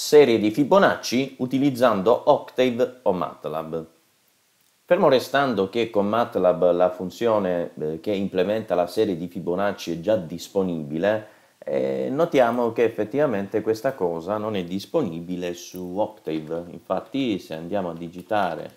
serie di Fibonacci utilizzando Octave o MATLAB. Fermo restando che con MATLAB la funzione eh, che implementa la serie di Fibonacci è già disponibile, eh, notiamo che effettivamente questa cosa non è disponibile su Octave. Infatti se andiamo a digitare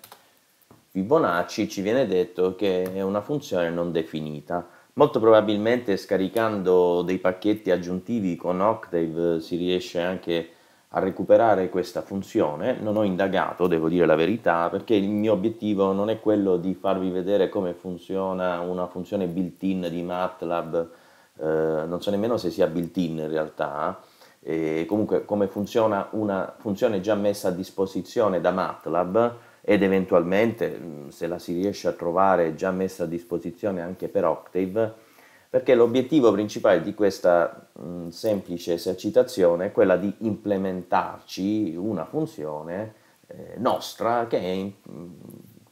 Fibonacci ci viene detto che è una funzione non definita. Molto probabilmente scaricando dei pacchetti aggiuntivi con Octave eh, si riesce anche a a recuperare questa funzione, non ho indagato, devo dire la verità, perché il mio obiettivo non è quello di farvi vedere come funziona una funzione built-in di MATLAB, eh, non so nemmeno se sia built-in in realtà, eh, comunque come funziona una funzione già messa a disposizione da MATLAB ed eventualmente mm, se la si riesce a trovare già messa a disposizione anche per Octave, perché l'obiettivo principale di questa mh, semplice esercitazione è quella di implementarci una funzione eh, nostra che, in,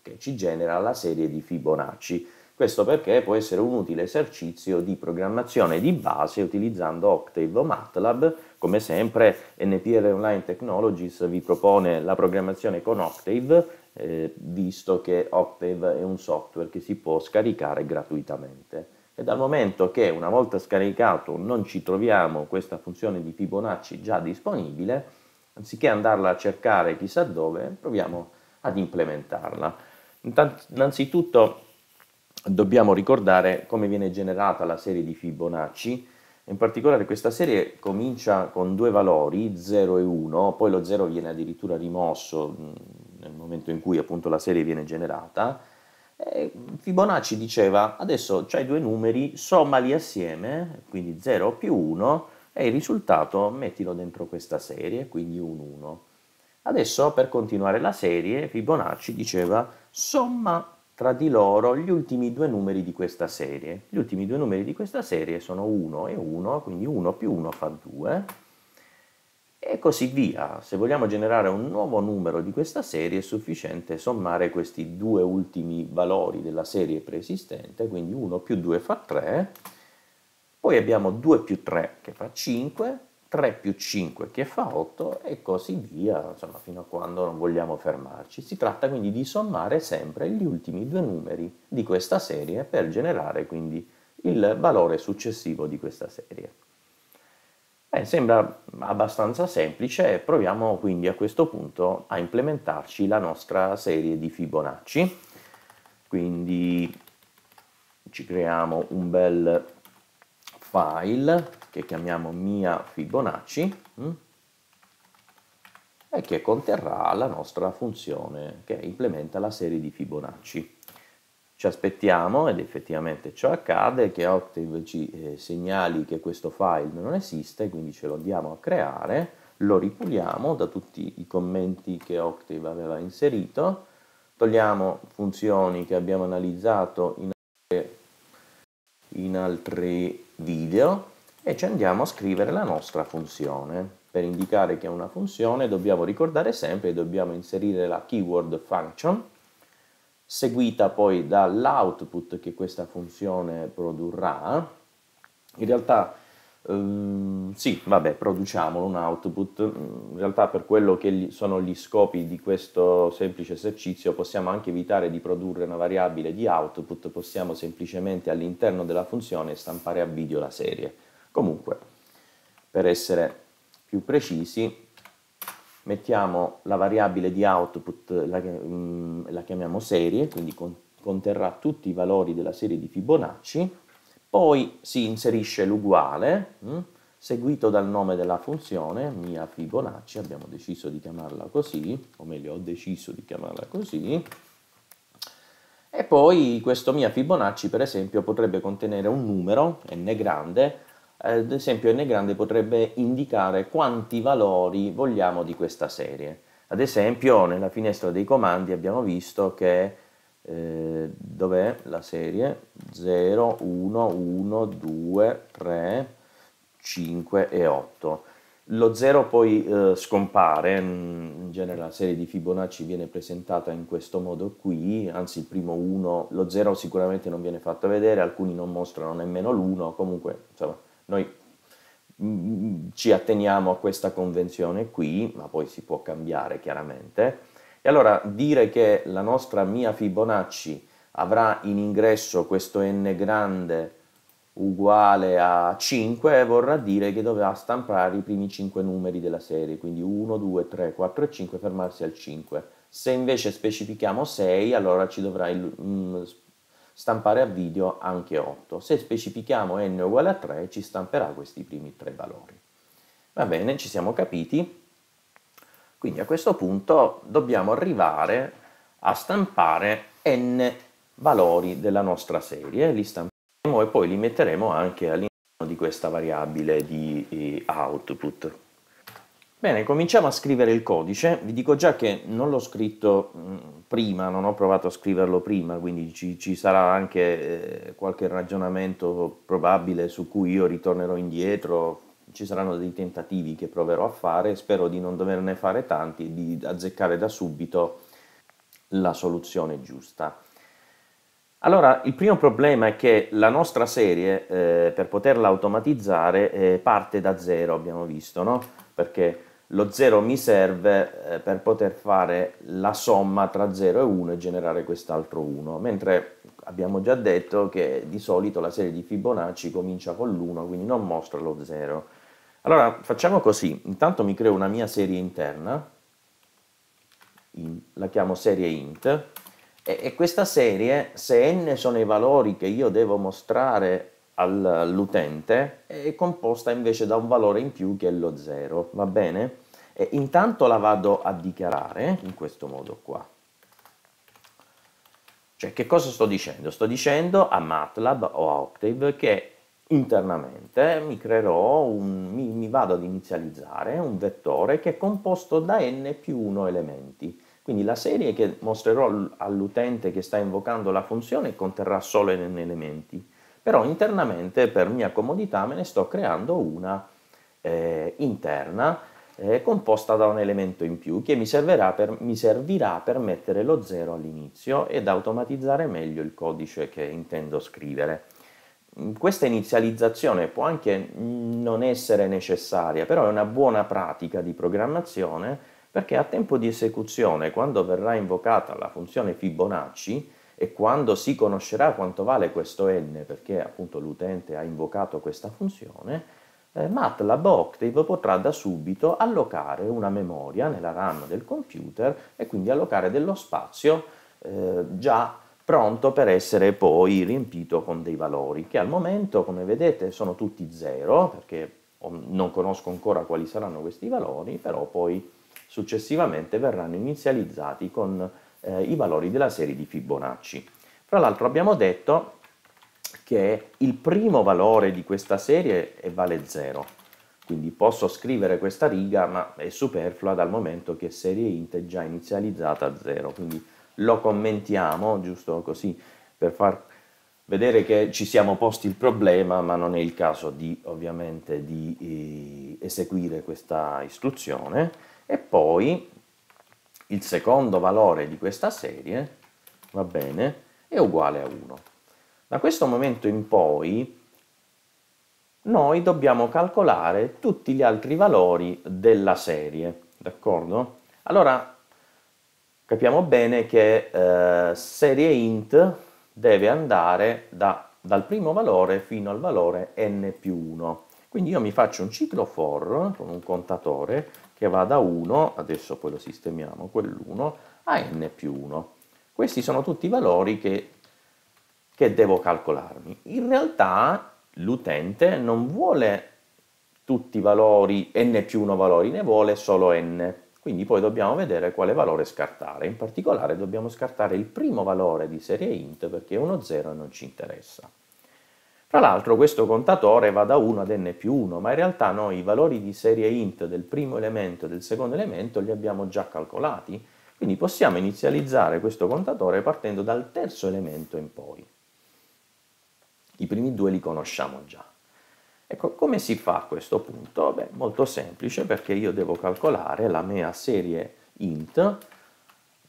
che ci genera la serie di Fibonacci. Questo perché può essere un utile esercizio di programmazione di base utilizzando Octave o MATLAB. Come sempre NPR Online Technologies vi propone la programmazione con Octave, eh, visto che Octave è un software che si può scaricare gratuitamente e dal momento che una volta scaricato non ci troviamo questa funzione di Fibonacci già disponibile, anziché andarla a cercare chissà dove, proviamo ad implementarla. Innanzitutto dobbiamo ricordare come viene generata la serie di Fibonacci, in particolare questa serie comincia con due valori, 0 e 1, poi lo 0 viene addirittura rimosso mm, nel momento in cui appunto la serie viene generata, eh, Fibonacci diceva adesso c'hai due numeri, sommali assieme, quindi 0 più 1 e il risultato mettilo dentro questa serie, quindi 1 1. Adesso per continuare la serie Fibonacci diceva somma tra di loro gli ultimi due numeri di questa serie. Gli ultimi due numeri di questa serie sono 1 e 1, quindi 1 più 1 fa 2 e così via. Se vogliamo generare un nuovo numero di questa serie è sufficiente sommare questi due ultimi valori della serie preesistente, quindi 1 più 2 fa 3, poi abbiamo 2 più 3 che fa 5, 3 più 5 che fa 8 e così via, insomma fino a quando non vogliamo fermarci. Si tratta quindi di sommare sempre gli ultimi due numeri di questa serie per generare quindi il valore successivo di questa serie. Eh, sembra abbastanza semplice e proviamo quindi a questo punto a implementarci la nostra serie di Fibonacci. Quindi ci creiamo un bel file che chiamiamo mia Fibonacci mm? e che conterrà la nostra funzione che implementa la serie di Fibonacci. Ci aspettiamo, ed effettivamente ciò accade, che Octave ci eh, segnali che questo file non esiste, quindi ce lo andiamo a creare, lo ripuliamo da tutti i commenti che Octave aveva inserito, togliamo funzioni che abbiamo analizzato in, altre, in altri video e ci andiamo a scrivere la nostra funzione. Per indicare che è una funzione dobbiamo ricordare sempre che dobbiamo inserire la keyword function seguita poi dall'output che questa funzione produrrà, in realtà ehm, sì, vabbè, produciamolo un output, in realtà per quello che sono gli scopi di questo semplice esercizio possiamo anche evitare di produrre una variabile di output, possiamo semplicemente all'interno della funzione stampare a video la serie. Comunque, per essere più precisi, mettiamo la variabile di output, la, mm, la chiamiamo serie, quindi con, conterrà tutti i valori della serie di Fibonacci, poi si inserisce l'uguale, mm, seguito dal nome della funzione, mia Fibonacci, abbiamo deciso di chiamarla così, o meglio ho deciso di chiamarla così, e poi questo mia Fibonacci per esempio potrebbe contenere un numero, n grande, ad esempio n grande potrebbe indicare quanti valori vogliamo di questa serie. Ad esempio nella finestra dei comandi abbiamo visto che eh, dov'è la serie 0, 1, 1, 2, 3, 5 e 8. Lo 0 poi eh, scompare, mm, in genere la serie di Fibonacci viene presentata in questo modo qui, anzi il primo 1, lo 0 sicuramente non viene fatto vedere, alcuni non mostrano nemmeno l'1, comunque insomma, noi mm, mm, ci atteniamo a questa convenzione qui, ma poi si può cambiare chiaramente. E allora dire che la nostra mia Fibonacci avrà in ingresso questo n grande uguale a 5 vorrà dire che dovrà stampare i primi 5 numeri della serie, quindi 1, 2, 3, 4 e 5, fermarsi al 5. Se invece specifichiamo 6, allora ci dovrà il, mm, stampare a video anche 8. Se specifichiamo n uguale a 3 ci stamperà questi primi tre valori. Va bene, ci siamo capiti. Quindi a questo punto dobbiamo arrivare a stampare n valori della nostra serie, li stamperemo e poi li metteremo anche all'interno di questa variabile di eh, output. Bene, cominciamo a scrivere il codice. Vi dico già che non l'ho scritto mm, prima, non ho provato a scriverlo prima, quindi ci, ci sarà anche eh, qualche ragionamento probabile su cui io ritornerò indietro. Ci saranno dei tentativi che proverò a fare, spero di non doverne fare tanti e di azzeccare da subito la soluzione giusta. Allora, il primo problema è che la nostra serie, eh, per poterla automatizzare, eh, parte da zero, abbiamo visto, no? Perché lo 0 mi serve eh, per poter fare la somma tra 0 e 1 e generare quest'altro 1, mentre abbiamo già detto che di solito la serie di Fibonacci comincia con l'1, quindi non mostra lo 0. Allora facciamo così, intanto mi creo una mia serie interna, la chiamo serie int, e questa serie, se n sono i valori che io devo mostrare all'utente è composta invece da un valore in più che è lo 0, va bene? E intanto la vado a dichiarare in questo modo qua. Cioè che cosa sto dicendo? Sto dicendo a MATLAB o a Octave che internamente mi creerò, un, mi, mi vado ad inizializzare un vettore che è composto da n più 1 elementi. Quindi la serie che mostrerò all'utente che sta invocando la funzione conterrà solo n elementi però internamente per mia comodità me ne sto creando una eh, interna eh, composta da un elemento in più che mi servirà, per, mi servirà per mettere lo 0 all'inizio ed automatizzare meglio il codice che intendo scrivere. Questa inizializzazione può anche non essere necessaria, però è una buona pratica di programmazione perché a tempo di esecuzione, quando verrà invocata la funzione Fibonacci, e quando si conoscerà quanto vale questo n, perché appunto l'utente ha invocato questa funzione, eh, MATLAB Octave potrà da subito allocare una memoria nella RAM del computer e quindi allocare dello spazio eh, già pronto per essere poi riempito con dei valori che al momento, come vedete, sono tutti zero perché non conosco ancora quali saranno questi valori, però poi successivamente verranno inizializzati con eh, i valori della serie di Fibonacci. Fra l'altro abbiamo detto che il primo valore di questa serie vale 0, quindi posso scrivere questa riga ma è superflua dal momento che serie int è già inizializzata a 0, quindi lo commentiamo giusto così per far vedere che ci siamo posti il problema ma non è il caso di ovviamente di eh, eseguire questa istruzione e poi il secondo valore di questa serie, va bene, è uguale a 1. Da questo momento in poi noi dobbiamo calcolare tutti gli altri valori della serie, d'accordo? Allora capiamo bene che eh, serie int deve andare da, dal primo valore fino al valore n più 1. Quindi io mi faccio un ciclo for con un contatore che va da 1, adesso poi lo sistemiamo, quell'1, a n più 1. Questi sono tutti i valori che, che devo calcolarmi. In realtà l'utente non vuole tutti i valori, n più 1 valori, ne vuole solo n. Quindi poi dobbiamo vedere quale valore scartare. In particolare dobbiamo scartare il primo valore di serie int perché 1, 0 non ci interessa. Tra l'altro questo contatore va da 1 ad n più 1, ma in realtà noi i valori di serie int del primo elemento e del secondo elemento li abbiamo già calcolati, quindi possiamo inizializzare questo contatore partendo dal terzo elemento in poi. I primi due li conosciamo già. Ecco, come si fa a questo punto? Beh, molto semplice perché io devo calcolare la mia serie int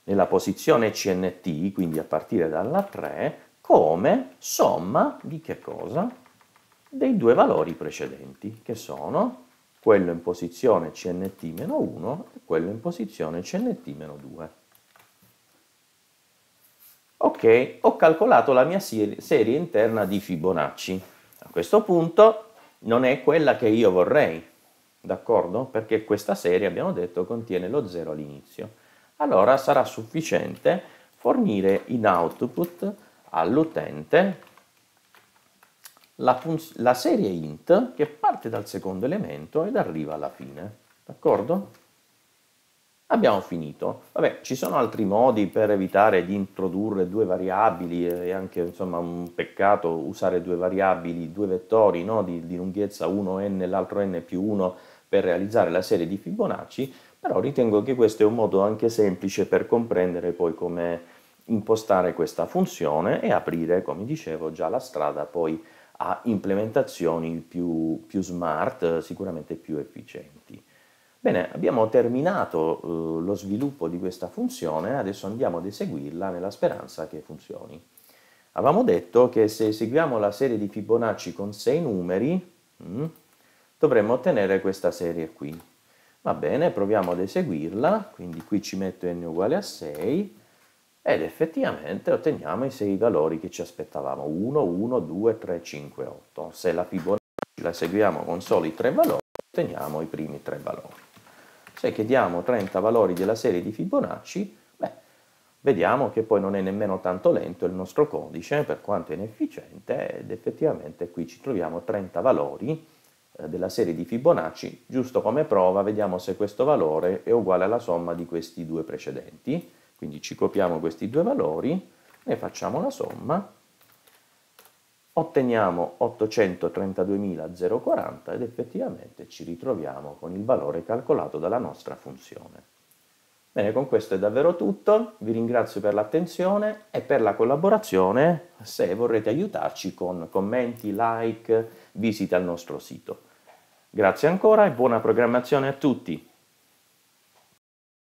nella posizione CNT, quindi a partire dalla 3, come somma di che cosa? Dei due valori precedenti, che sono quello in posizione CNT-1 e quello in posizione CNT-2. Ok, ho calcolato la mia serie interna di Fibonacci. A questo punto non è quella che io vorrei, d'accordo? Perché questa serie, abbiamo detto, contiene lo 0 all'inizio. Allora sarà sufficiente fornire in output all'utente la, la, serie int che parte dal secondo elemento ed arriva alla fine. D'accordo? Abbiamo finito. Vabbè, ci sono altri modi per evitare di introdurre due variabili, è anche insomma, un peccato usare due variabili, due vettori no? di, di lunghezza 1n e l'altro n più 1 per realizzare la serie di Fibonacci, però ritengo che questo è un modo anche semplice per comprendere poi come impostare questa funzione e aprire, come dicevo, già la strada poi a implementazioni più, più smart, sicuramente più efficienti. Bene, abbiamo terminato eh, lo sviluppo di questa funzione, adesso andiamo ad eseguirla nella speranza che funzioni. Avevamo detto che se eseguiamo la serie di Fibonacci con 6 numeri, mh, mm, dovremmo ottenere questa serie qui. Va bene, proviamo ad eseguirla, quindi qui ci metto n uguale a 6, ed effettivamente otteniamo i sei valori che ci aspettavamo 1, 1, 2, 3, 5, 8 se la Fibonacci la seguiamo con soli tre valori otteniamo i primi tre valori se chiediamo 30 valori della serie di Fibonacci beh, vediamo che poi non è nemmeno tanto lento il nostro codice per quanto inefficiente ed effettivamente qui ci troviamo 30 valori eh, della serie di Fibonacci giusto come prova vediamo se questo valore è uguale alla somma di questi due precedenti quindi ci copiamo questi due valori, ne facciamo la somma, otteniamo 832.040 ed effettivamente ci ritroviamo con il valore calcolato dalla nostra funzione. Bene, con questo è davvero tutto, vi ringrazio per l'attenzione e per la collaborazione se vorrete aiutarci con commenti, like, visite al nostro sito. Grazie ancora e buona programmazione a tutti!